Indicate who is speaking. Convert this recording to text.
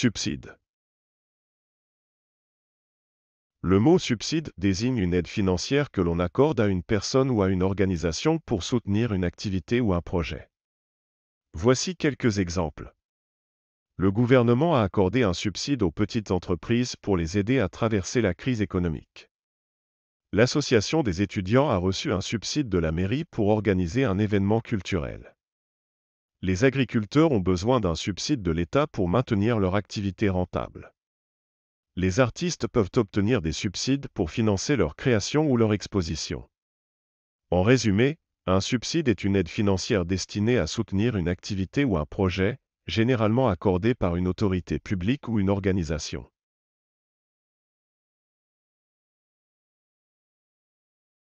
Speaker 1: Subside. Le mot subside désigne une aide financière que l'on accorde à une personne ou à une organisation pour soutenir une activité ou un projet. Voici quelques exemples. Le gouvernement a accordé un subside aux petites entreprises pour les aider à traverser la crise économique. L'association des étudiants a reçu un subside de la mairie pour organiser un événement culturel les agriculteurs ont besoin d'un subside de l'État pour maintenir leur activité rentable. Les artistes peuvent obtenir des subsides pour financer leur création ou leur exposition. En résumé, un subside est une aide financière destinée à soutenir une activité ou un projet, généralement accordée par une autorité publique ou une organisation.